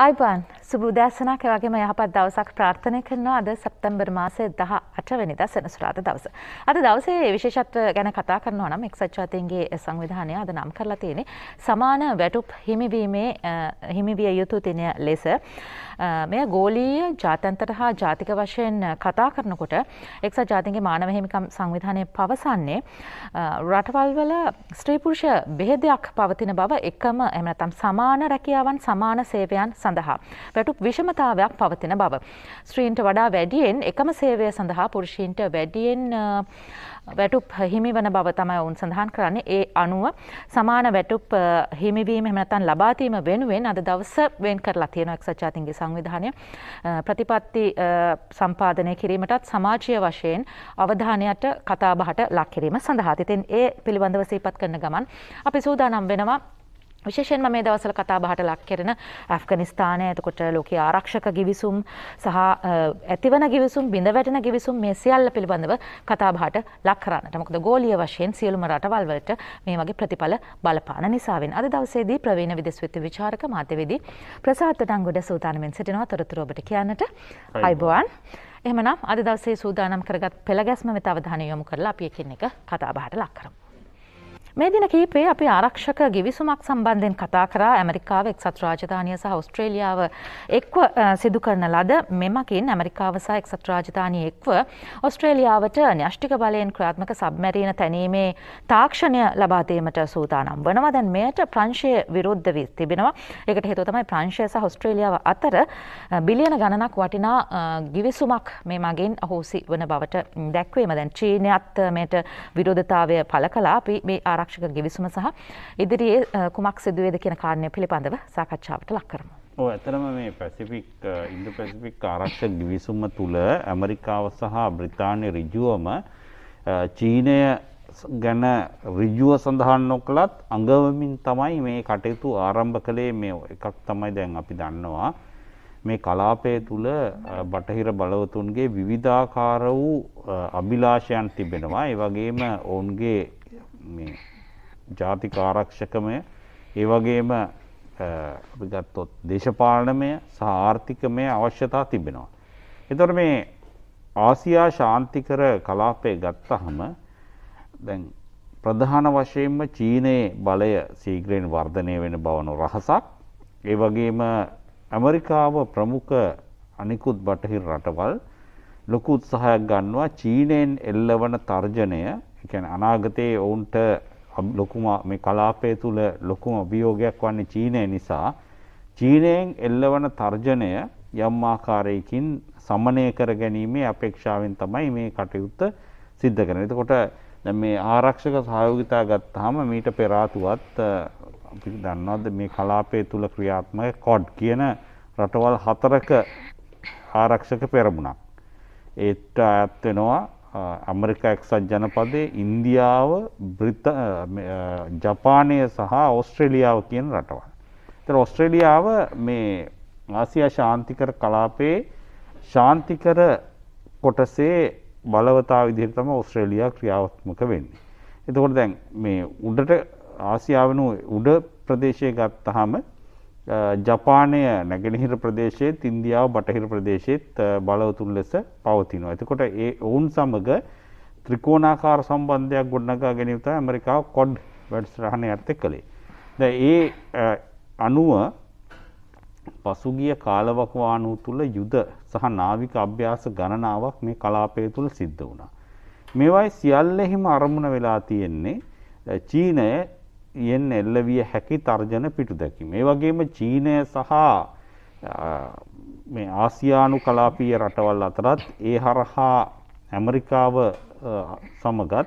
IBAN සුබුදෑසනක් වගේම යහපත් දවසක් ප්‍රාර්ථනය කරනවා අද සැප්තැම්බර් මාසේ 18 වෙනිදා සෙනසුරාදා දවස. අද දවසේ විශේෂත්ව ගැන කතා කරනවා නම් එක්සත් ජාතීන්ගේ සංවිධානය අද නම් කරලා තියෙන්නේ සමාන වැටුප් හිමිවීමේ හිමිවිය යුතු දිනය ලෙස. මෙය ගෝලීය ජාත්‍යන්තර හා ජාතික වශයෙන් කතා කරනකොට එක්සත් ජාතීන්ගේ මානව හිමිකම් සංවිධානය පවසන්නේ රටවල්වල ස්ත්‍රී පුරුෂ බෙහෙදයක් පවතින බව එකම එහෙම නැත්නම් සමාන රැකියාවන් සමාන සේවයන් සඳහා වැටු විෂමතාවයක් පවතින බව. ස්ත්‍රීන්ට වඩා වැඩියෙන් එකම සේවය සඳහා පුරුෂීන්ට වැඩියෙන් වැටුප් හිමිවන බව තමයි ඔවුන් සඳහන් කරන්නේ ඒ අනුව සමාන වැටුප් හිමිවීම එමනතන් ලබාතීම වෙනුවෙන් අද දවස වෙන් කරලා තියෙන එක්සත්ජාතින්ගේ සංවිධානය ප්‍රතිපත්ති සම්පාදනය කිරීමටත් සමාජය වශයෙන් අවධානයට කතාබහට ලක්කිරීම සඳහා තිතින් ඒ පිළිබඳව සීපත් කරන ගමන් අපි සූදානම් වෙනවා විශේෂයෙන්ම මේ දවසල කතා බහට ලක් කරන ඇෆ්ගනිස්ථානය එතකොට ලෝක ආරක්ෂක ගිවිසුම් සහ ඇතිවන ගිවිසුම් බිඳ වැටෙන ගිවිසුම් මේ සියල්ල පිළිබඳව කතා බහට ලක් කරන්නට මොකද ගෝලිය වශයෙන් සියලුම රටවල් වලට මේ වගේ ප්‍රතිඵල බලපාන නිසාවෙන් අද දවසේදී ප්‍රවීණ විදේශවිත්ත විචාරක මාධ්‍යවේදී ප්‍රසාද් තඩංගොඩ සූදානමින් සිටිනවා තොරතුරු ඔබට කියන්නට අයිබෝවන් එහෙමනම් අද දවසේ සූදානම් කරගත් පෙළ ගැස්ම වෙත අවධානය යොමු කරලා අපි එකින් එක කතා බහට ලක් කරමු මේ දින කීපේ අපි ආරක්ෂක ගිවිසුමක් සම්බන්ධයෙන් කතා කරා ඇමරිකාව එක්සත් රාජධානිය සහ ඔස්ට්‍රේලියාව එක්ව සිදු කරන ලද මෙමකින් ඇමරිකාව සහ එක්සත් රාජධානිය එක්ව ඔස්ට්‍රේලියාවට න්‍යෂ්ටික බලයෙන් ක්‍රාත්මක සබ්මැරීන තැනීමේ තාක්ෂණය ලබා දීමට සූදානම් වෙනවා. දැන් මෙයට ප්‍රංශය විරුද්ධ වී තිබෙනවා. ඒකට හේතුව තමයි ප්‍රංශය සහ ඔස්ට්‍රේලියාව අතර බිලියන ගණනක් වටිනා ගිවිසුමක් මේ මගින් අහෝසි වන බවට දැක්වීම. දැන් චීනයත් මේට විරෝධතාවය පළ කළා. අපි මේ ආරක්ෂක ගිවිසුම සහ ඉදිරියේ කුමක් සිදුවේද කියන කාරණය පිළිබඳව සාකච්ඡාවට ලක් කරමු. ඔව් ඇත්තටම මේ පැසිෆික් ඉන්දු පැසිෆික් ආරක්ෂක ගිවිසුම තුල ඇමරිකාව සහ බ්‍රිතාන්‍ය ඍජුවම චීනය ගැන ඍජුව සඳහන් නොකළත් අඟවමින් තමයි මේ කටයුතු ආරම්භ කළේ මේ එකක් තමයි දැන් අපි දන්නවා මේ කලාපය තුල බටහිර බලවතුන්ගේ විවිධාකාර වූ අභිලාෂයන් තිබෙනවා ඒ වගේම ඔවුන්ගේ මේ ජාතික ආරක්ෂකමය ඒවගේම ගත්තොත් දේශපාලනමය සාර්ථිකමය අවශ්‍යතා තිබෙනවා. එතොට මේ ආසියා ශාන්තිකර කලාපය ගත්තහම දැන් ප්‍රධාන වශයෙන්ම චීනයේ බලය සීග්‍රයෙන් වර්ධනය වෙන බවනු රහසක්. ඒ වගේම ඇමරිකාව ප්‍රමුඛ අනිකුත් බටහිර රටවල් ලොකු උත්සාහයක් ගන්නවා චීනයෙන් එල්ලවන තර්ජනය එකැන අනාගතයේ ඔවුන්ට ලොකුම මේ කලාපය තුළ ලොකුම අභියෝගයක් වන්නේ චීනය නිසා චීනයෙන් එල්ලවන තර්ජනය යම් ආකාරයකින් සමනය කර ගැනීමේ අපේක්ෂාවෙන් තමයි මේ කටයුත්ත සිද්ධ කරන. එතකොට දැන් මේ ආරක්ෂක සහයෝගිතා ගත්තාම මීට පෙර ආතුවත් අපි දන්නවද මේ කලාපය තුල ක්‍රියාත්මක කොඩ් කියන රටවල් හතරක ආරක්ෂක පෙරමුණක්. ඒත් අයත් වෙනවා ඇමරිකා එක්සත් ජනපදයේ ඉන්දියාව බ්‍රිත ජපානය සහ ඔස්ට්‍රේලියාව කියන රටවල්. තර ඔස්ට්‍රේලියාව මේ ආසියා ශාන්තිකර කලාපේ ශාන්තිකර කොටසේ බලවතා විදිහටම ඔස්ට්‍රේලියයා ක්‍රියාවත්මක වෙන්නේ. එතකොට දැන් මේ උඩට ආසියාවනු උඩ ප්‍රදේශය ගත්තහම ජපානය නැගෙනහිර ප්‍රදේශයේත් ඉන්දියාව බටහිර ප්‍රදේශයේත් බලවතුන් ලෙස පවතිනවා. එතකොට ඒ ඔවුන් සමග ත්‍රිකෝණාකාර සම්බන්ධයක් ගොඩනගා ගැනීම තමයි ඇමරිකාව කොඩ් වැඩසටහන යටතේ කළේ. දැන් ඒ අනුව පසුගිය කාලවකවානුව තුල යුද සහ නාවික අභ්‍යාස ගණනාවක් මේ කලාපය තුල සිද්ධ වුණා. මේවයි සියල්ලෙහිම අරමුණ වෙලා තියෙන්නේ චීනය යෙන් එල්ලවිය හැකි තර්ජන පිටු දැකීම. ඒ වගේම චීනය සහ මේ ආසියානු කලාපීය රටවල් අතරත් ඒ හරහා ඇමරිකාව සමගත්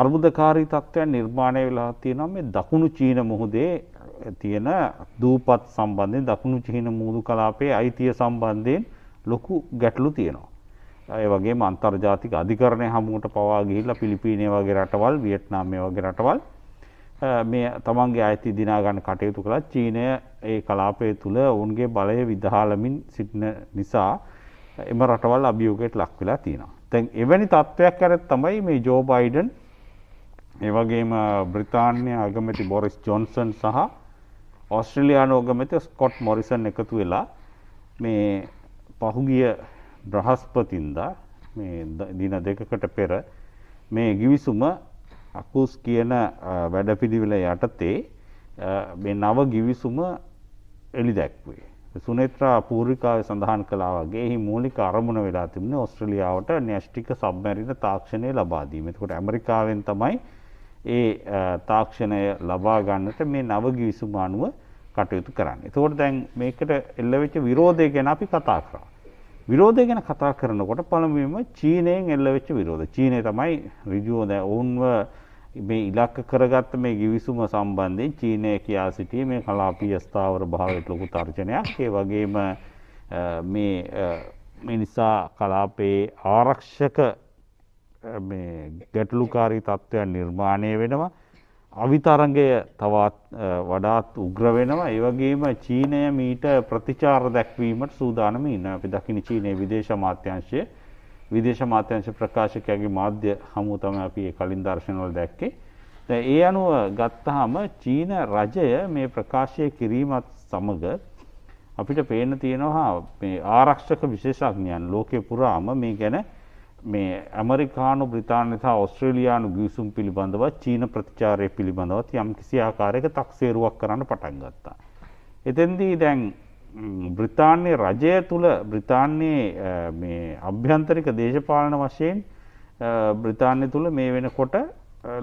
අර්බුදකාරී තත්ත්වයන් නිර්මාණය වෙලා තියෙනවා මේ දකුණු චීන මුහුදේ තියෙන දූපත් සම්බන්ධයෙන් දකුණු චීන මුහුදු කලාපයේ අයිතිය සම්බන්ධයෙන් ලොකු ගැටලු තියෙනවා. ඒ වගේම අන්තර්ජාතික අධිකරණය හමුවට පවා ගිහිල්ලා පිලිපීනය වගේ රටවල් වියට්නාම් වගේ රටවල් මේ තමන්ගේ අයිති දිනාගන්න කටයුතු කළත් චීනය ඒ කලාපය තුළ ඔවුන්ගේ බලය විදහාලමින් සිටින නිසා එම රටවල් අභියෝගයට ලක් වෙලා තියෙනවා. තැන් එවැනි තත්ත්වයක් ඇර තමයි මේ ජෝ බයිඩන් ඒවගේම බ්‍රතාන්‍ය අගමැති බොරිස් ජොන්සන් සහ ඔස්ට්‍රලයාන ඕගමැති ස්කොට් මොරිසන් එකතු වෙලා මේ පහුගිය බ්‍රහස්පතින්දා දින දෙකකට පෙර මේ ගිවිසුම අකුස් කියන වැඩපිළිවෙල යටතේ මේ නව ගිවිසුම එළි දැක්වේ. සුනේත්‍රා පූර්විකාවේ සඳහන් කළා වගේ එහි මූලික අරමුණ වෙලා තිබුණේ ඕස්ට්‍රේලියාවට න්‍යෂ්ටික සබ්මැරින තාක්ෂණය ලබා දීම. එතකොට ඇමරිකාවෙන් තමයි ඒ තාක්ෂණය ලබා ගන්නට මේ නව ගිවිසුම අනුව කටයුතු කරන්නේ. එතකොට දැන් මේකට එල්ලවෙච්ච විරෝධය ගැන අපි කතා කරා. විරෝධය ගැන කතා කරනකොට පළමුවෙන්ම චීනයෙන් එල්ලවෙච්ච විරෝධය. චීනය තමයි ඍජුව දැන් ඔවුන්ව මේ ඉලක්ක කරගත්ත මේ ගිවිසුම සම්බන්ධයෙන් චීනය කියා සිටියේ මේ කලාපීය ස්ථාවර භාවයට ලොකු තර්ජනයක්. ඒ වගේම මේ මේ නිසා කලාපේ ආරක්ෂක මේ ගැටලුකාරී තත්ත්වයන් නිර්මාණය වෙනවා. අවිතරංගය තවත් වඩාත් උග්‍ර වෙනවා. ඒ වගේම චීනය මීට ප්‍රතිචාර දැක්වීමට සූදානම ඉන්නවා. අපි දකින චීනයේ විදේශ අමාත්‍යාංශයේ විදේශ මාත්‍යංශ ප්‍රකාශකයාගේ මාධ්‍ය හමුව තමයි අපි ඒ කලින් දර්ශනවල දැක්කේ. දැන් ඒ අනුව ගත්තාම චීන රජය මේ ප්‍රකාශය කිරීමත් සමග අපිට පේන්න තියෙනවා මේ ආරක්ෂක විශේෂඥයන් ලෝකේ පුරාම මේ ගැන මේ ඇමරිකානු බ්‍රිතාන්‍ය සහ ඔස්ට්‍රේලියානු ගිවිසුම් පිළිබඳව චීන ප්‍රතිචාරය පිළිබඳවත් යම් කිසි ආකාරයක තක්සේරුවක් කරන්න පටන් ගත්තා. එතෙන්දී දැන් බ්‍රිතාන්‍ය රජය තුළ බ්‍රිතාන්නේ අභ්‍යන්තරික දේශපාලන වශයෙන් බ්‍රිතාන්‍ය තුළ මේ වෙන කොට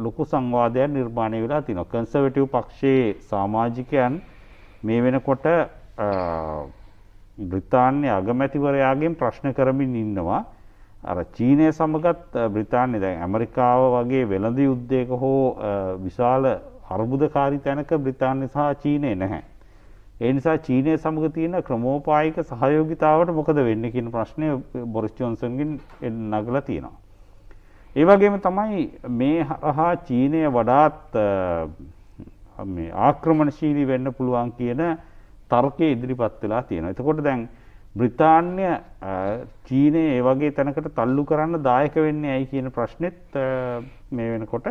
ලොකු සංවාධයන් නිර්මාණය වෙලා තින කන්සවටව් පක්ෂයේ සාමාජිකයන් මේ වෙන කොට බ්‍රිතාන්‍ය අගමැතිවරයාගෙන් ප්‍රශ්න කරමින් ඉන්නවා අර චීනය සමගත් බ්‍රිතාන්‍ය දැන් ඇමරිකාව වගේ වෙළඳ යුද්ධයක හෝ විශාල අර්බුදකාරි තැනක බ්‍රිතාන්‍ය සහ චීනය නැහැ ඒ නිසා චීනය සමග තියෙන ක්‍රමෝපායික සහයෝගිතාවට මොකද වෙන්නේ කියන ප්‍රශ්නය බොරිස් ජොන්සන්ගෙන් නගලා තියෙනවා. ඒ වගේම තමයි මේ හරහා චීනය වඩාත් මේ ආක්‍රමණශීලී වෙන්න පුළුවන් කියන තර්කය ඉදිරිපත් වෙලා තියෙනවා. එතකොට දැන් බ්‍රිතාන්‍ය චීනය ඒ වගේ තැනකට තල්ලු කරන්න දායක වෙන්නේ ඇයි කියන ප්‍රශ්නෙත් මේ වෙනකොට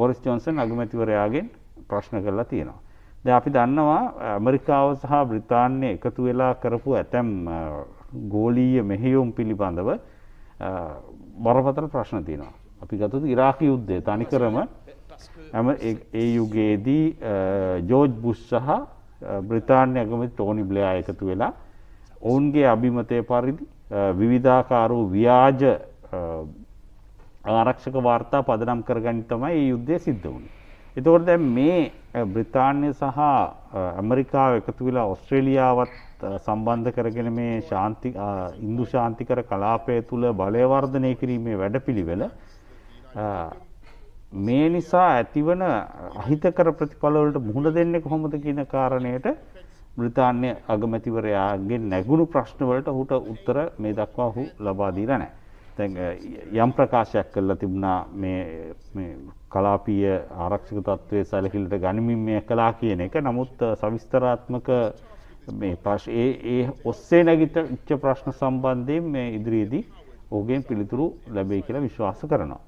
බොරිස් ජොන්සන් අගමැතිවරයාගෙන් ප්‍රශ්න කරලා තියෙනවා. දැන් අපි දන්නවා ඇමරිකාව සහ බ්‍රිතාන්‍ය එකතු වෙලා කරපු ඇතැම් ගෝලීය මෙහෙයුම් පිළිබඳව බරපතල ප්‍රශ්න තියෙනවා. අපි ගතොත් ඉරාක යුද්ධය තනිකරම ඇම ඒ යුගයේදී ජෝජ් බුස් සහ බ්‍රිතාන්‍ය ඇගමති ටෝනි බ්ලයා එකතු වෙලා ඔවුන්ගේ අභිමතය පරිදි විවිධාකාරූ ව්‍යාජ ආරක්ෂක වාර්තා පදනම් කරගනි තමයි ඒ යුද්ධය සිද්ධ වුණ. එතකොට දැන් මේ බ්‍රිතාන්‍ය සහ ඇමරිකාව එකතු වෙලා ඔස්ට්‍රේලියාවත් සම්බන්ධ කරගෙන මේ ශාන්ති ඉන්දු ශාන්තිකර කලාපය තුළ බලයවර්ධනය කිරීමේ වැඩපිළිවෙල මේ නිසා ඇතිවන අහිතකර ප්‍රතිඵලවලට මුහුණ දෙන්නේ කොහොමද කියන කාරණයට බ්‍රිතාන්‍ය අගමැතිවරයාගේ නැගුණු ප්‍රශ්නවලට හුට උත්තර මේ දක්වා හු ලබාදී නැහැ. යම් ප්‍රකාශයක් කරලා තිබුණා මේ කලාපීය ආරක්ෂක තත්ත්වයේ සැලකිල්ලට ගනිමින් මේ කළා කියන එක නමුත් සවිස්තරාත්මක මේ ප්‍රශ් ඒ ඒ ඔස්සේ නැගිච්ච ප්‍රශ්න සම්බන්ධයෙන් මේ ඉදිරියේදී ඕගෙන් පිළිතුරු ලැබෙයි කියලා විශ්වාස කරනවා.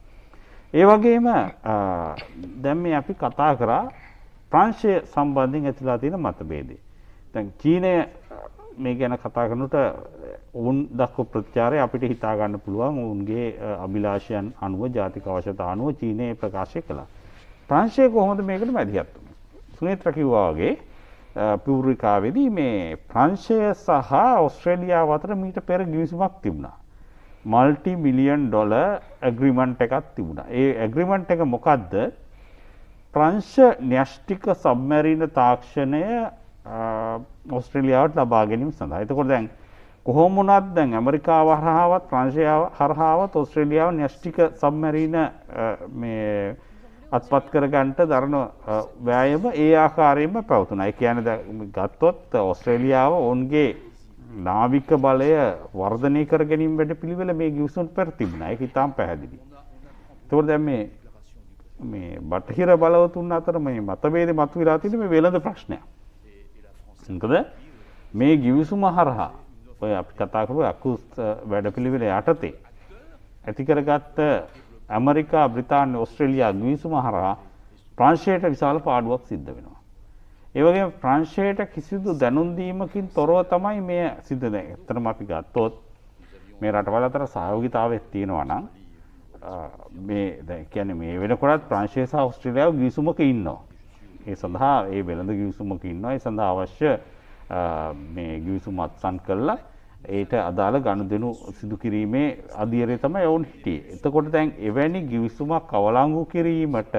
ඒ වගේම දැන් මේ අපි කතා කරා ප්‍රංශය සම්බන්ධයෙන් ඇතිලා තියෙන මතභේදය. දැන් චීනය මේ ගැන කතා කරනට ඔවුන් දක්ක ප්‍රචාරය අපිට හිතාගන්න පුළුවන් ඔවුන්ගේ අභිලාශයන් අනුව ජාතික අවශ්‍යතානුව චීනය ප්‍රකාශය කළා. ප්‍රංශය කොහොමද මේකට මැදිහත්තුම. සුනේත්‍රකිව්වාගේ පූරිකාවෙදී මේ ප්‍රංශය සහ ඔස්ට්‍රේලියයා අතර මීට පෙර ගිවිසුමක් තිබුණා. මල්ටි මිලියන් ඩොල ඇග්‍රිමන්ට් එකත් තිබුණා. ඒ ඇග්‍රිමන්ට් එක මොකක්ද ප්‍රංශ න්‍යෂ්ටික සබ්මැරීන තාක්ෂණය ඔස්ට්‍රලියාවට ලබා ගැනීම සඳහා. එතකොට දැන් කොහොම වුණත් දැන් ඇමරිකාව හරහාවත් ප්‍රංශයාව හරහාවත් ඔස්ට්‍රේලියාව න්‍යෂ්ටික සම්මැරීන මේ අත්පත් කරගන්ට දරන වෑයම ඒ ආකාරයෙන්ම පැවතුන. ඒ කියන්නේ ගත්තොත් ඔස්ට්‍රේලියාව ඔවුන්ගේ නාවික බලය වර්ධනය කර ගැනීම වැඩ පිළිවෙල මේ ගිවිසුම් පෙර තිබුණා. ඒක ඉතාම පැහැදිලි. ඒතකොට දැන් මේ මේ බටහිර බලවතුන් අතර මේ මතභේද මතුවලා තියෙන මේ වෙළඳ ප්‍රශ්නයක්. මොකද මේ ගිවිසුම හරහා ඔය අපි කතා කරු අකුස් වැඩපිළිවෙල යටතේ ඇති කරගත්ත ඇමරිකා බ්‍රිතාන්‍ය ඔස්ට්‍රේලියයා ගිවිසුම හරහා ප්‍රංශයට විශාල පාඩුවක් සිද්ධ වෙනවා. ඒවගේ ප්‍රංශයට කිසිදු දැනුන්දීමකින් තොරව තමයි මේ සිද්ධ දැ එතරම අපි ගත්තොත් මේ රටවල අතර සහයෝගිතාවත් තියෙනවා නම් මේ දැ කියන මේ වෙනකොටත් ප්‍රංශේසා ඔස්ට්‍රලියාව ගිසුමක ඉන්නවා. ඒ සඳහා ඒ වෙළඳ ගිවිසුමක ඉන්නවා ඒ සඳහා අවශ්‍ය මේ ගිවිසුම් අත්සන් කරලා ඒට අදාළ ගණුදෙනු සිදු කිරීමේ අධියරේ තමයි ඔවුන් හිටියේ. එතකොට දැන් එවැනි ගිවිසුමක් අවලංගු කිරීමට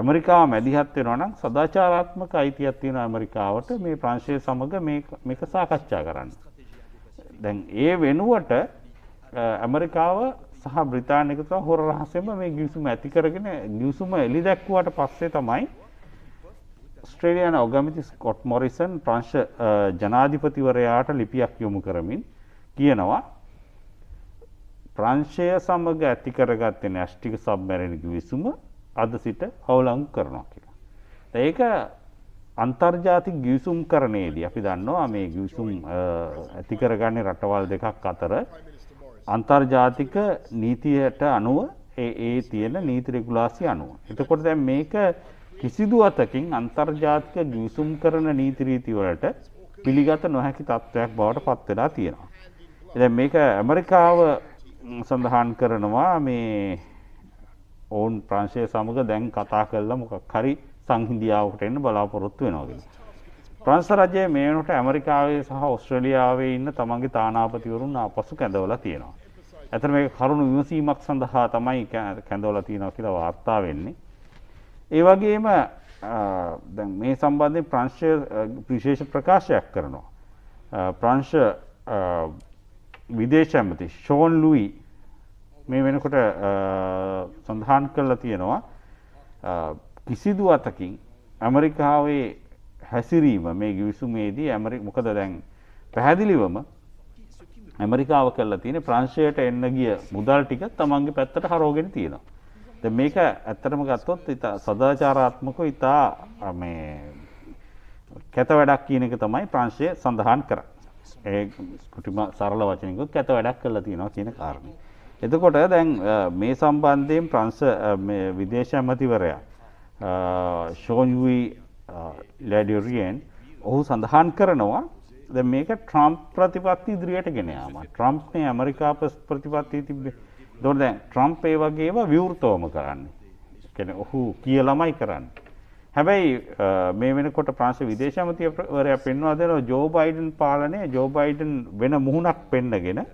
ඇමරිකා මැදිහත් වෙනවා නම් සදාචාරාත්මක අයිතියක් තියෙන ඇමරිකාවට මේ ප්‍රංශය සමග මේක සාකච්ඡා කරන්න. දැන් ඒ වෙනුවට ඇමරිකාව සහ බ්‍රිතාන්‍යක හොර රහසෙම මේ ගිවිසුම ඇති කරගෙන ගිවිසුම එලි දැක්වුවට පස්සේ තමයි ඔස්ට්‍රේලයාන ඔගමිති ස්කොට් මොරිසන් ප්‍රංශ ජනාධිපතිවරයාට ලිපියක් යොමු කරමින් කියනවා ප්‍රංශය සමඟ ඇතිකරගත්තෙන ඇෂ්ටික සබ්මැරණක විසුම අද සිට හවුලං කරනවා කියලා. ඒක අන්තර්ජාති ගිවිසුම් කරනේදී අපි දන්නවා මේ ගිවිසුම් ඇතිකරගන්න රටවල් දෙකක් අතර අන්තර්ජාතික නීතියට අනුව ඒ තියෙන නීති රෙගුලාසි අනුව. එතකොට දැන් මේක කිසිදු අතකින් අන්තර්ජාතික ගිවිසුම් කරන නීතිරීතිවලට පිළිගත නොහැකි තත්ත්වයක් බවට පත්වෙලා තියෙනවා. එ මේක ඇමරිකාව සඳහන් කරනවා මේ ඔවුන් ප්‍රංශය සමඟ දැන් කතා කරලා මොකක් හරි සංහිදියාවට එන්න බලාපොරොත්තු වෙනවාගෙන. ප්‍රංශ රජය මේනට ඇමරිකාවේ සහ ඔස්ට්‍රලියාවේ ඉන්න තමන්ගේ තානාපතිවරුන් අපසු කැඳවලා තියෙනවා. ඇතර මේ කරුණු විමසීමක් සඳහා තමයි කැඳවලා තියෙනවා කියලා වාර්තා වෙන්නේ. ඒ වගේම මේ සම්බන්ධය ප්‍රංශ විශේෂ ප්‍රකාශයක් කරනවා. ප්‍රංශ විදේශ ඇමති ෂෝන් ලුයි මේ වෙනකොට සඳහන් කරලා තියෙනවා කිසිදු අතකින් ඇමරිකාවේ හැසිරීම මේ ගිවිසුමේදී ඇමරි මොකද දැන් පැහැදිලිවම ඇමරිකාව කරලා තියෙන ප්‍රංශයට එන්න ගිය මුදල් ටික තමන්ගේ පැත්තට හරෝගෙන තියෙනවා. මේක ඇත්තටම ගත්තොත් ඉතා සදාචාරාත්මක ඉතා මේ කැත වැඩක් කියන එක තමයි ප්‍රංශය සඳහන් කර ඒ කුටිම සරල වචනයකුත් කැත වැඩක් කළ තියෙනවා කියන කාරණය. එතකොට දැන් මේ සම්බන්ධයෙන් ප්‍රංශ විදේශ ඇමතිවරයා ෂෝන්වී ලඩියරියෙන් ඔහු සඳහන් කරනවා ද මේක ට්‍රම්ප් ප්‍රතිපත්ති ඉදිරියට ගෙනයාම ට්‍රම්ප්නය ඇමරිකා ප්‍රතිපත්තිී තිබේ දොර දැන් ට්‍රම්පේ වගේම විවෘතෝම කරන්න කැන ඔහු කියලමයි කරන්න. හැබැයි මේ වෙනකොට ප්‍රාන්ස විදේශමතියවරය පෙන්වා දෙන ජෝබයිඩන් පාලනය ජෝබයිඩන් වෙන මුහුණක් පෙන්නගෙන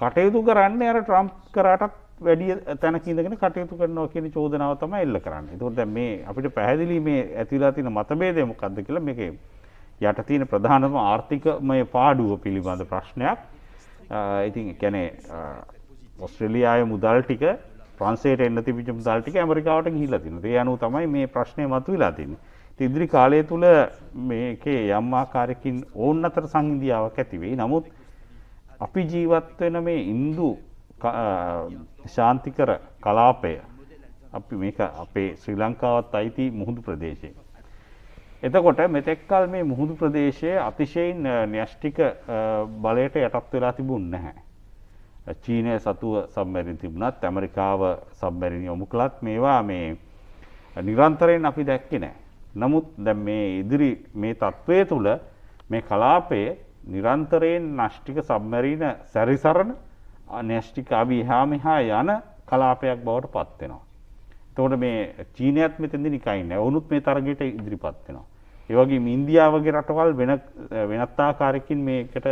කටයුතු කරන්න අර ට්‍රම්ප් කරටක් වැඩිය තැනකිදගෙන කටයුතු කරනවා කියන චෝදනාව තම එල්ල කරන්න තුොට මේ අපිට පැහැදිලි මේ ඇතිලා තින මතබේදය මොකක්ද කියල මේක යට තියෙන ප්‍රධානම ආර්ථිකමය පාඩුව පිළිබඳ ප්‍රශ්නයක් ඉතින් කැනේ ඔස්ට්‍රලියයාය මුදල් ටික ප්‍රන්සේට එන්න තිබිච මුදල් ටික ඇමරිකාවට ගිහිලා තින ඒ අනු තමයි මේ ප්‍රශ්නය මතු වෙලා තින්න තිදිරි කාලය තුළ මේකේ යම්මාකාරයකින් ඕන්න අතර සංහිදියාවක් ඇතිවෙයි නමුත් අපි ජීවත්වෙන මේ ඉන්දු ශාන්තිකර කලාපය අපි මේක අපේ ශ්‍රී ලංකාවත් අයිති මුහුදු ප්‍රදේශය. එතකොට මෙතෙක්කල් මේ මුහුදු ප්‍රදේශය අතිශයින් න්‍යෂ්ටික බලයට යටත් වෙලා තිබුන් නැහැ. චීනය සතුව සබමැරින් තිබුණත් ඇමරිකාව සබමැරින් යොමු කළත් මේවා මේ නිරන්තරයෙන් අපි දැක්කි නෑ. නමුත් දැ මේ ඉදිරි මේ තත්ත්වය තුළ මේ කලාපයේ නිරන්තරයෙන් නෂ්ටික සබමැරීන සැරිසරණ නෂ්ටික අවි හා මෙහා යන කලාපයක් බවට පත්වෙනවා. තෝට මේ චීනයත් මෙතැදි නිකයින්න ඔවුනුත් මේ තරගයට ඉදිරිපත්වෙනවා. ඒවගේ ඉන්දියාවගේ රටවල් වෙන වෙනත්තාකාරකින් මේකට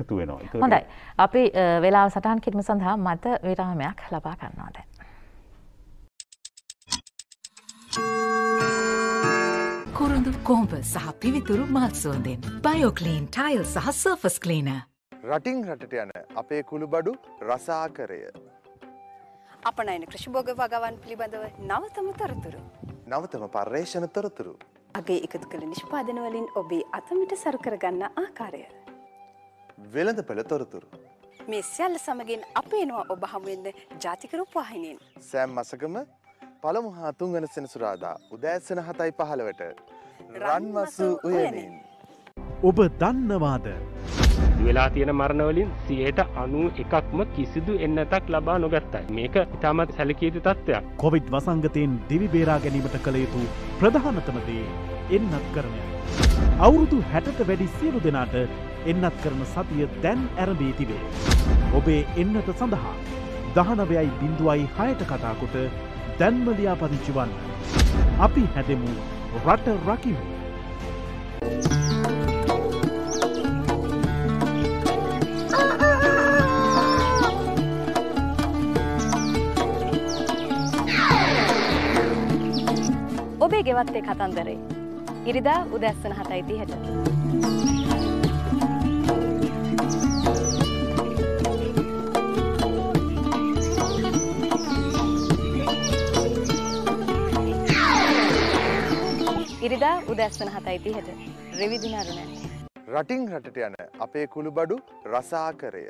එකතු වෙනවා. හොඳයි. අපි වෙලාව සටහන් කිරීම සඳහා මත විරාමයක් ලබා ගන්නවා දැන්. කුරුඳු කොම්බ සහ පිවිතුරු මල් සුවඳෙන් බයෝක්ලීන් ටයිල් සහ සර්ෆස් ක්ලීනර්. රටින් රටට යන අපේ කුළුබඩු රසාකරය. අපනයන කෘෂිභෝග වගවන් පිළිබඳව නවතම තොරතුරු. නවතම පර්යේෂණ තොරතුරු. අගේ එකතු කළ නිෂ්පාදනවලින් ඔබේ අතමිට සරුකරගන්න ආකාරය. වෙළඳ පෙළ තොරතුරු. මේ සියල්ල සමගින් අපේනවා ඔබ හමුවෙන්ද ජාතිකරූප වාහිනයෙන්. සෑම් මසකම පළමු හා තුන්වන සෙනසුරාදා උදෑසන හතයි පහළවට රන්මසු උයනින්. ඔබ දන්නවාද. වෙලා තියෙන මරණවලින් සියයට අනු එකක්ම කිසිදු එන්නතක් ලබා නොගත්තයි. මේක ඉතාමත් සැලකීති තත්ත්වයක්. කොවිඩ් වසංගතයෙන් දිවිබේරා ගැනීමට කළයුතු ප්‍රධානතමදේ එන්නත් කරනය. අවුරුදු හැටට වැඩි සියලු දෙනාට එන්නත් කරන සතිය දැන් ඇරඹී තිබේ. ඔබේ එන්නට සඳහා. දහනවයයි බිඳුවයි හයට කතාකොට දැන්මලියා පදිච්චිවන්න. අපි හැදෙමු රට රකිවු. Thank you. අපේ ගෙවත්තේ කතන්දරේ. ඉරිදා උදැස්සන හතයි තිහට. ඉරිදා උදැස්සන හතයි තිහට රෙවිදිනරුණ. රටින් රටට යන අපේ කුළුබඩු රසාකරය.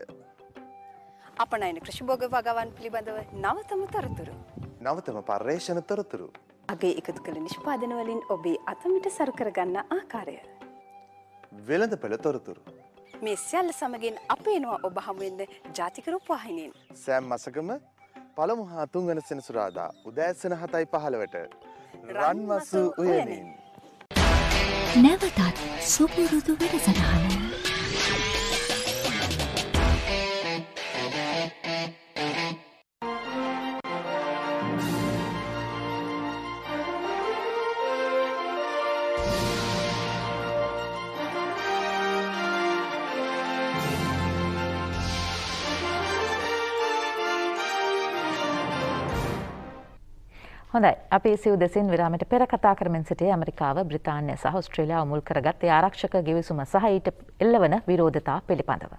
අපනයින ක්‍රෂභෝග වගවන් පිළිබඳව නවතම තොරතුරු. නවතම පර්යේෂණ තොරතුරු. අගේ එකතු කළ නිෂ්පාදනවලින් ඔබේ අතමිට සරු කරගන්න ආකාරය. වෙළඳ පෙළ තොරතුරු. මේ සියල්ල සමගින් අප එනවා ඔබ හමුවෙන්න ජාතික රූපවාහිනියෙන්. සෑම් මසකම පළමු හා තුන්වන සෙනසුරාදා උදෑසන 7:15ට රන්වසු උයනින්. නැවතත් සුපුරුදු වැඩසටහන. හොඳයි අපි සිව් දෙසින් විරාමට පෙර කතා කරමින් සිටියේ ඇමරිකාව බ්‍රිතාන්‍ය සහ ඔස්ට්‍රේලියාව මුල් කරගත් ඒ ආරක්ෂක ගිවිසුම සහ ඊට එල්ලවන විරෝධතා පිළිබඳව.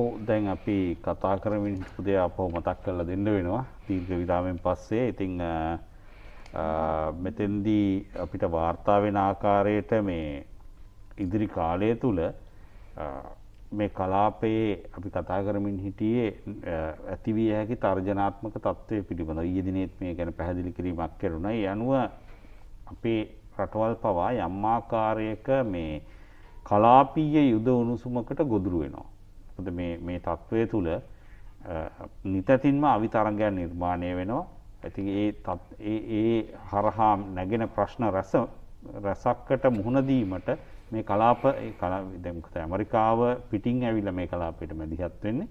ඔව් දැන් අපි කතා කරමින් හිටපු දේ අපව මතක් කරලා දෙන්න වෙනවා දීර්ඝ විරාමයෙන් පස්සේ. ඉතින් මෙතෙන්දී අපිට වාර්තා වෙන ආකාරයට මේ ඉදිරි කාලය තුල මේ කලාපයේ අපි කතා කරමින් හිටියේ ඇතිවිය හැකි තර්ජනාත්මක තත්ත්වය පිළිබඳ ඊයදිනෙත් මේ ගැන පැහැදිලි කිරීමක් කෙරුණා. ඒ අනුව අපේ රටවල් පවා යම් ආකාරයක මේ කලාපීය යුද උණුසුමකට ගොදුරු වෙනවා. මොකද මේ මේ තත්ත්වය තුළ නිතැතින්ම අවිතරංගයන් නිර්මාණය වෙනවා. ඇති ඒ ඒ හරහා නැගෙන ප්‍රශ්න රැස රැසක්කට මුහුණ දීමට මේ කලාප දැමකත ඇමරිකාව පිටිං ඇවිල මේ කලාපයට මැදිහත් වෙන්නේ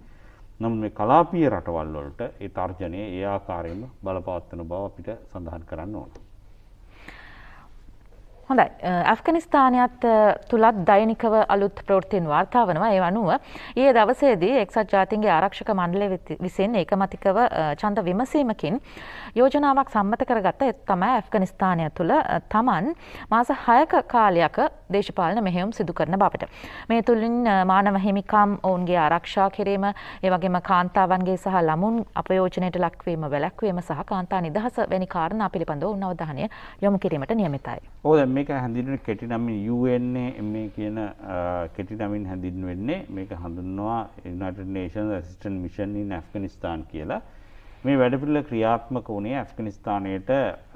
නම් මේ කලාපිය රටවල්වලට ඒ තර්ජනය ඒ ආකාරයෙන්ම බලපවත්වන බව අපිට සඳහන් කරන්න ඕන. හොඳයි ඇෆ්ගනිස්ථානයක්ත් තුළත් දෛනිකව අලුත් ප්‍රෘතින් වාර්තා වනවා ඒ අනුව ඒ දවසේදී එක්සත් ජාතින්ගේ ආරක්ෂක මණ්ඩලය විසින් ඒකමතිකව චන්ද විමසීමකින් යෝජනාවක් සම්මත කරගත එත් තමයි ඇෆ්ගනිස්ථානය තුළ තමන් මාස හයක කාලයක දේශපාලන මෙහෙුම් සිදු කරන බවට. මේ තුළින් මානව හිමිකම් ඔවුන්ගේ ආරක්ෂා කිරීම ඒවගේම කාන්තාවන්ගේ සහ ළමුන් අපයෝජනයට ලක්වීම වැලැක්වීම සහ කාන්තා නිදහස වැනි කාරණ පිළිබඳව උන්නවධානය යොමු කිරීමට නියමිතයි. ඕ මේ මේක හැඳින්ෙන කෙටි නමින් UNA කියන කෙටි නමින් හැඳින් වෙන්නේ මේක හඳුන්වා United Nations Assistant Mission in Afghanistan කියලා. මේ වැඩපිළිල ක්‍රියාත්මක වුණේ ඇෆ්ගනිස්ථානයට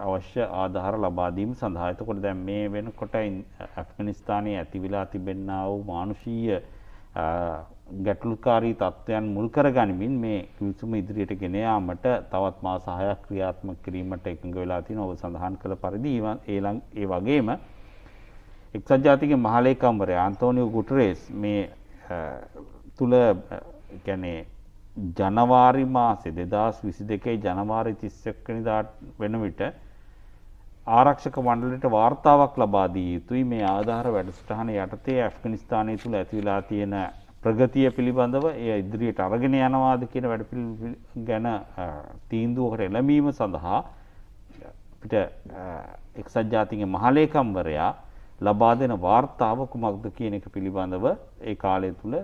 අවශ්‍ය ආධාර ලබාදීම සඳහා. එතකොට දැන් මේ වෙනකොට ඇෆ්ගනිස්ථානයේ ඇතිවිලා තිබෙනා වූ මානුෂීය ගැටලුකාරී තත්ත්වයන් මුල් කරගනිමින් මේ කිවිසුම ඉදිරියට ගෙනයාමට තවත් මා සහයක් ක්‍රියාත්ම කිරීමට එකඟ වෙලා තියෙන ඔබ සඳහන් කළ පරිදි ඒලං ඒ වගේම එක්සත් ජාතික මහලේකම්වරයා අන්තෝනියෝ ගුටරේස් මේ තුල කියන්නේ ජනවාරි මාසේ 2022 ජනවාරි 31 වෙනිදා වෙන විට ආරක්ෂක මණ්ඩලයට වාර්තාවක් ලබා දී යුතුයි මේ ආධාර වැඩසටහන යටතේ ඇෆ්ගනිස්තානය තුල ඇති වෙලා තියෙන ප්‍රගතිය පිළිබඳව එය ඉදිරියට අරගෙන යනවාද කියන වැඩ ගැන තීන්දුවකට එළඹීම සඳහා අපිට එක්සත් ජාතින්ගේ මහලේකම්වරයා ලබා දෙන වාර්තාව කුමක්ද කියන එක පිළිබඳව ඒ කාලය තුල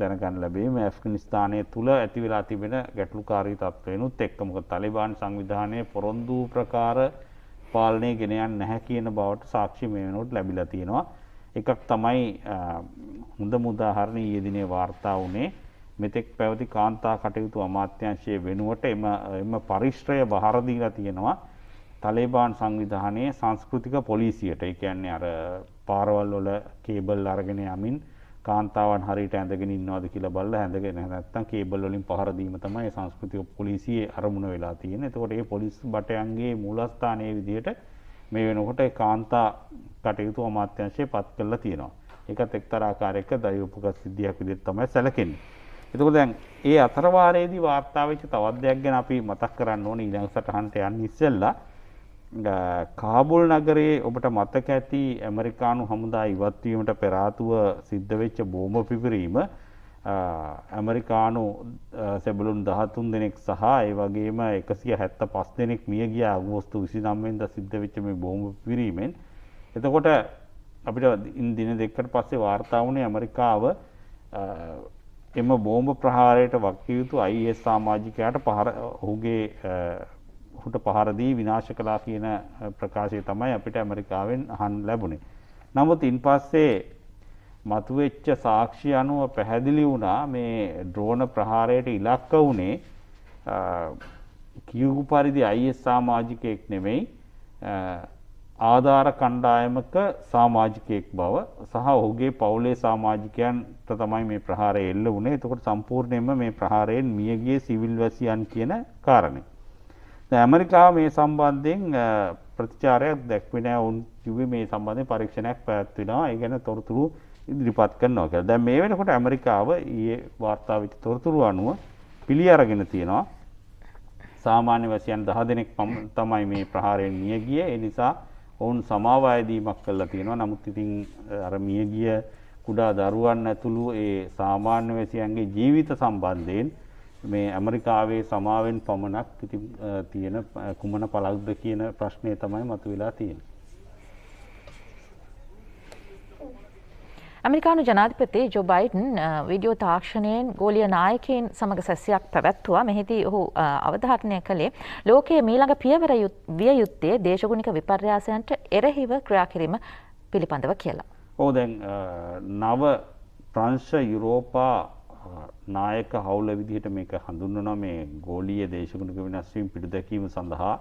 දැනගන්න ලැබීම ඇෆ්ගනිස්ථානය තුල ඇති වෙලා තිබෙන ගැටලුකාරී තත්ත්වයනුත් එක්ක මොකද තලිබාන් සංවිධානයේ පොරොන්දු ප්‍රකාර පාලනය ගෙන යන්නේ නැහැ කියන බවට සාක්ෂි මේ වෙනකොට ලැබිලා තියෙනවා. එකක් තමයි හොඳම උදාහරණ ඊයේ දිනේ වාර්තා වුණේ මෙතෙක් පැවති කාන්තා කටයුතු අමාත්‍යාංශයේ වෙනුවට එම එම පරිශ්‍රය බහර දීලා තියෙනවා තලේබාන් සංවිධානයේ සංස්කෘතික පොලිසියට. ඒ කියන්නේ අර පාරවල් වල කේබල් අරගෙන යමින් කාන්තාවන් හරියට ඇඳගෙන ඉන්නවද කියලා බලලා ඇඳගෙන නැත්නම් කේබල් වලින් පහර දීම තමයි සංස්කෘතික පොලිසියේ අරමුණ වෙලා තියෙන්නේ. එතකොට මේ පොලිස් බටයන්ගේ මූලස්ථානයේ විදිහට මේ වෙනකොට කාන්තා කටයුතු අමාත්‍යංශය පත් කරලා තියෙනවා. ඒකත් එක්තරාකාරයක දයෝපක සිද්ධියක් විදිහට තමයි සැලකෙන්නේ. එතකොට දැන් ඒ අතර වාරයේදී වාර්තා වෙච්ච තවත් දෙයක් ගැන අපි මතක් කරන්න ඕනේ ඊළඟ සටහනට යන්න ඉස්සෙල්ලා කාබුල් නගරයේ ඔබට මතක ඇති ඇමරිකානු හමුදා ඉවත් වීමට පෙර ආතුව සිද්ධ වෙච්ච බෝම්බ පිපිරීම ඇමරිකානු සැබලුන් දහතුන් දෙනෙක් සහ ඒ වගේම එකසිය හැත්ත පස් දෙනෙක් මිය ගිය අගෝස්තු විසි නම්මෙන්ද සිද්ධ වෙච්චම බොහොම පිරීමෙන් එතකොට අපිට ඉන්දින දෙකට පස්සේ වාර්තාාවනේ ඇමරිකාව එම බෝම්භ ප්‍රහාරයට වක්කයුතු අයිස් e සාමාජිකයට පහර ඔහුගේ හුට පහරදී විනාශ කලා කියන ප්‍රකාශය තමයි අපිට ඇමරිකාවෙන් හන් ලැබුණේ. නමුත් ඉන් පස්සේ මතුවෙච්ච සාක්ෂි අනුව පැහැදිලි වුණා මේ ඩ්‍රෝන ප්‍රහාරයට ඉලක්ක වුණේ කියවු පරිදි අයිස් සාමාජිකයෙක් නෙමෙයි ආධාර කණ්ඩායමක සාමාජිකයෙක් බව සහ ඔහුගේ පවුලේ සාමාජිකයන්ට තමයි මේ ප්‍රහාරය එල්ල වුණේ. එතකොට සම්පූර්ණයෙන්ම මේ ප්‍රහාරයෙන් මියගිය සිවිල් වැසියන් කියන කාරණේ. දැන් ඇමරිකාව මේ සම්බන්ධයෙන් ප්‍රතිචාරයක් දැක්වේ නැහැ. උන් කිව්වේ මේ සම්බන්ධයෙන් පරීක්ෂණයක් පැවැත්වෙනවා. ඒ ගැන තොරතුරු ඉදිරිපත් කරනවා කියලා. දැන් මේ වෙනකොට ඇමරිකාව ඊයේ වාර්තා වෙච්ච තොරතුරු අනුව පිළි අරගෙන තියෙනවා. සාමාන්‍ය වැසියන් 10 දෙනෙක් තමයි මේ ප්‍රහාරයෙන් මිය ගියේ. ඒ නිසා ඔවුන් සමාව අයදීමක් කළා තියෙනවා. නමුත් ඉතින් අර මිය ගිය කුඩා දරුවන් ඇතුළු ඒ සාමාන්‍ය වැසියන්ගේ ජීවිත සම්බන්ධයෙන් මේ ඇමරිකාවේ සමාවෙන් පමණක් ඉතින් තියෙන කුමන පළක්ද කියන ප්‍රශ්නය තමයි මතුවලා තියෙන්නේ. ඇමරිකානු ජනාධිපති ජෝ බයිඩන් විඩියෝ තාක්ෂණයෙන් ගෝලිය නායකයෙන් සමඟ සැසියක් පැවැත්තුවා මෙහිදී ඔහු අවධාරණය කළේ ලෝකයේ මීළඟ පියවර විය යුත්තේ දේශගුණික විපර්යාසයන්ට එරහිව ක්‍රියා කිරීම පිළිබඳව කියලා. ඕ දැන් නව ප්‍රංශ යුරෝපා නායක හවුල විදිහට මේක හඳුන්වනවා මේ ගෝලීය දේශගුණික වෙනස්වීම් පිටුදැකීම සඳහා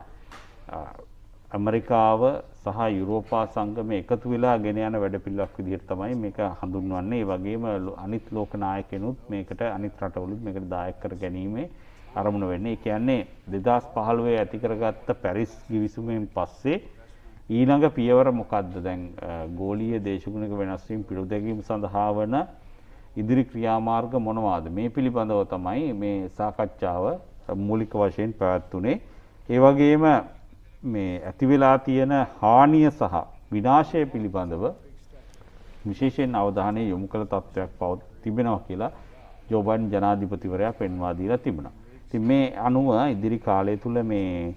ඇමරිකාව සහ යුරෝපා සංගම එකතු වෙලා ගෙන යන වැඩපිළිවෙලක් විදිහට තමයි මේක හඳුන්වන්නේ. ඒ වගේම අනිත් ලෝක නායකයනුත් මේකට අනිත් රටවලුත් මේකට දායක කර ගැනීමේ අරමුණ වෙන්නේ. ඒ කියන්නේ 2015 ඇති කරගත්ත පැරිස් ගිවිසුමෙන් පස්සේ ඊළඟ පියවර මොකද්ද? දැන් ගෝලීය දේශගුණික වෙනස් වීම පිළිදැකීම සඳහා වන ඉදිරි ක්‍රියාමාර්ග මොනවාද? මේ පිළිබඳව තමයි මේ සාකච්ඡාව මූලික වශයෙන් පැවැත්ුණේ. ඒ වගේම මේ ඇතිවෙලා තියෙන හානිය සහ විනාශය පිළිබඳව විශේෂයෙන් අවධානය යොමු කළ තත්ත්වයක් පව තිබෙනවා කියලා ජෝබන් ජනාධිපතිවරයා පෙන්වා දීලා තිබුණා. ඉතින් මේ අනුව ඉදිරි කාලය තුල මේ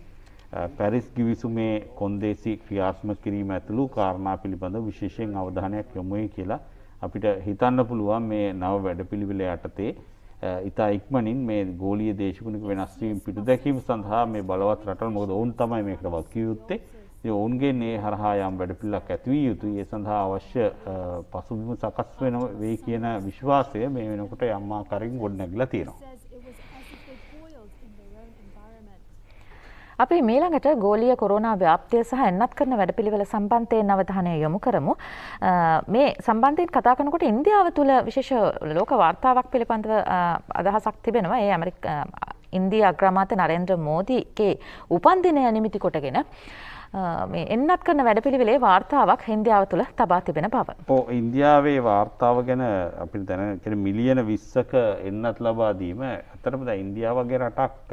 පැරිස් ගිවිසුමේ කොන්දේසි ක්‍රියාත්මක කිරීම ඇතුළු කාරණා පිළිබඳ විශේෂයෙන් අවධානයක් යොමු වෙයි කියලා අපිට හිතන්න පුළුවන් මේ නව වැඩපිළිවෙල යටතේ ඉතා ඉක්මනින් මේ ගෝලිය දේශකුණක වෙනස්වීම් පිටු දැකීම සඳහා මේ බලවත් රටල් මොකද ඔවුන් තමයි මේකට වත්කිය යුත්තේ ඔවුන්ගේ ඒ හරහා යම් වැඩපිල්ලක් ඇතිවිය යුතුයි ඒ සඳහා අවශ්‍ය පසුබිම සකස් වෙන වේ කියන විශ්වාසය මේ වෙනකොට යම්මා කරින් ගොඩනැගිලා තියෙනවා අපි මීළඟට ගෝලිය කොරෝනා ව්‍යාප්තිය සහ එන්නත් කරන වැඩපිළිවෙල සම්බන්ධයෙන් අවධානය යොමු කරමු. මේ සම්බන්ධයෙන් කතා කරනකොට ඉන්දියාව තුළ විශේෂ ලෝක වාර්තාවක් පිළිබඳව අදහසක් තිබෙනවා. ඒ ඇමරික ඉන්දියා අග්‍රාමාත්‍ය නරේන්ද්‍ර මෝදිගේ උපන්දිනය නිමිති කොටගෙන මේ එන්නත් කරන වැඩපිළිවෙලේ වාර්තාවක් ඉන්දියාව තුළ තබා තිබෙන බව. ඕ ඉන්දියාවේ වාර්තාව ගැන අපිට දැන මිලියන 20ක එන්නත් ලබා දීම අතරම දැන් ඉන්දියාව වගේ රටක්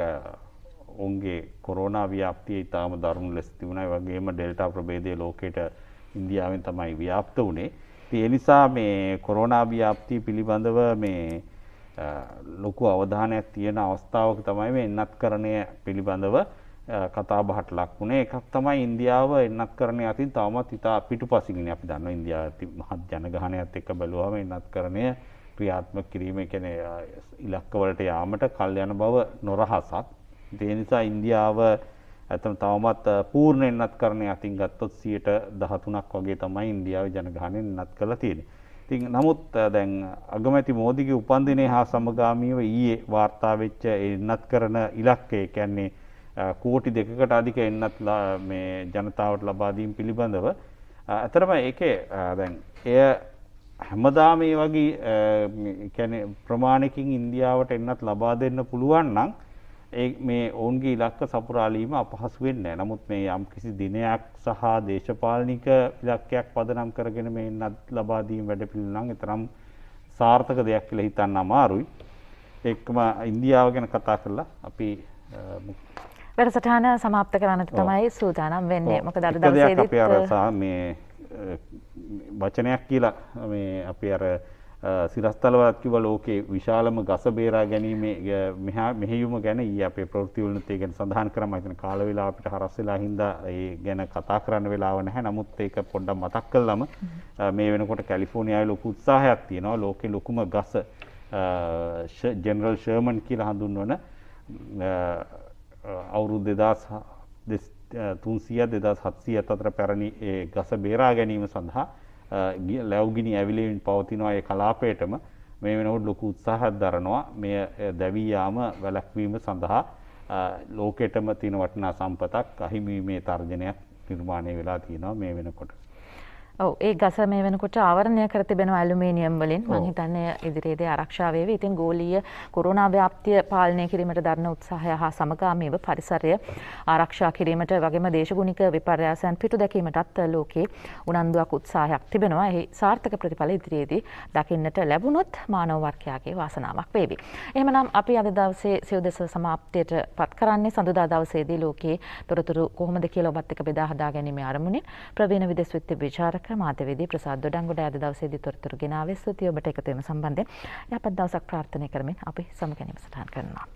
ඔවුන්ගේ කොරෝනා ව්‍යාප්තිය ඉතාම දරුණු ලෙස තිබුණයි වගේම ඩෙල්ටා ප්‍රභේදය ලෝකෙට ඉන්දියාවෙන් තමයි ව්‍යාප්ත වුණේ. එනිසා මේ කොරෝනා ව්‍යාප්තිය පිළිබඳව මේ ලොකු අවධානයක් තියෙන අවස්ථාවක තමයි මේ එන්නත් කරණය පිළිබඳව කතා බහට ලක් වුණේ එකක් තමයි ඉන්දියාව එන්නත් කරණය අතින් තවමත් ඉතා පිටු පසිගෙන අපි දන්න ඉන්දයා මහත් ජනගහනයත් එක්ක බැලුවම එන්නත් කරණය ක්‍රියාත්ම කිරීම කැන ඉලක්කවලට යාමට කල් යන බව නොරහසක් ඒ නිසා ඉන්දියාව ඇතම තවමත් පූර්ණ එන්නත් කරන අතින් ගත්තොත් සියයට දහතුනක් වගේ තමයි ඉන්දියාව ජනගානය නත් කළ තියෙන. තින් නමුත් දැන් අගමැති මෝදිගේ උපන්දිනය හා සමගාමීව ඊයේ වාර්තාවෙච්ච එන්නත් කරන ඉලක්කේ කැන්නේ කෝටි දෙකට අධික එන්නත් මේ ජනතාවට ලබාදීම් පිළිබඳව. ඇතරම එක දැන් එය හැමදා මේ වගේ ප්‍රමාණකින් ඉන්දියාවට එන්නත් ලබා දෙන්න පුළුවන් නම් ඒ මේ ඔවුන්ගේ ඉලක්ක සපුරාලීම අපහසු වෙන්නේ නැහැ. නමුත් මේ යම්කිසි දිනයක් සහ දේශපාලනික ඉලක්කයක් පදනම් කරගෙන මේ නත් ලබා දීම වැඩපිළිවෙළ නම් සාර්ථක දෙයක් කියලා හිතන්න අමාරුයි. එක්කම ඉන්දියාව ගැන කතා කරලා අපි වැඩසටහන සමාප්ත කරන්නට තමයි සූදානම් වෙන්නේ. මොකද අර දවසේදී අපි අර මේ වචනයක් කියලා මේ අපි අර සිරස්තලවත්කිව ලෝකේ විශාලම ගස බේරා ගැනීම මෙහෙයුම ගැන ඊ අපේ ප්‍රෘතිවලනතේ ගැන සඳහන් කරම ඇතන කාලවෙලා අපිට හරස් වෙලා හින්දා ඒ ගැන කතා කරන්න වෙලාව නැහැ නමුත් ඒක පොඩ්ඩක් මතක් කළම මේ වෙනකොට කැලිෆෝනියාවේ ලොකු උත්සාහයක් තියෙනවා ලෝකේ ලොකුම ගස ජෙනරල් ෂර්මන් කියලා හඳුන්වන අවුරුදු 2000 තුන්සිය දෙදස් හත්සිය අතර පැරණි ගස බේරා ගැනීම සඳහා ලැව්ගිනි ඇවිලෙන් පවතිනවා ඒ කලාපයටම මේ වෙනවට ලොකු උත්සාහත් දරනවා මෙය දැවීයාම වැලැක්වීම සඳහා ලෝකෙටම තියෙන වටිනා සම්පතක් අහිමීමේ තර්ජනයක් නිර්මාණය වෙලා තියෙනවා මේ වෙනකොට. ඔව් ඒ ගස මේ වෙනකොට ආවරණය කර තිබෙනවා ඇලුමිනියම් වලින් මම හිතන්නේ ඉදිරියේදී ආරක්ෂා වේවි. ඉතින් ගෝලීය කොරෝනා ව්‍යාප්තිය පාලනය කිරීමට දරන උත්සාහය හා සමගාමීව පරිසරය ආරක්ෂා කිරීමට වගේම දේශගුණික විපර්යාසයන් පිටු දැකීමටත් ලෝකේ උනන්දුවක් උත්සාහයක් තිබෙනවා. එහි සාර්ථක ප්‍රතිඵල ඉදිරියේදී දකින්නට ලැබුණොත් මානව වර්ගයාගේ වාසනාවක් වේවි. එහෙමනම් අපි අද දවසේ සියු දෙස සමාප්තියට පත් කරන්නේ සඳුදා දවසේදී ලෝකේ තොරතුරු කොහොමද කියලා ඔබත් එක්ක බෙදා හදා ගැනීමේ අරමුණින් ප්‍රවීණ විදේශ විද්‍ය විචාරක ක්‍රමාධවේදී ප්‍රසාද ඩංගොඩ අද දවසේදී තොරතුරු ගෙනාවේ ස්තුතියි ඔබට එකතු වීම සම්බන්ධයෙන් යහපත් දවසක් ප්‍රාර්ථනා කරමින් අපි සමගැනීම සටහන් කරනවා